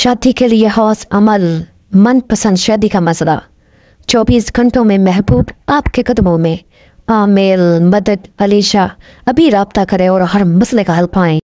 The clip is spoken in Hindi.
शादी के लिए हौस अमल मनपसंद शादी का मसला चौबीस घंटों में महबूब आपके कदमों में आमेल मदद अलीशा अभी रबता करें और हर मसले का हल पाएं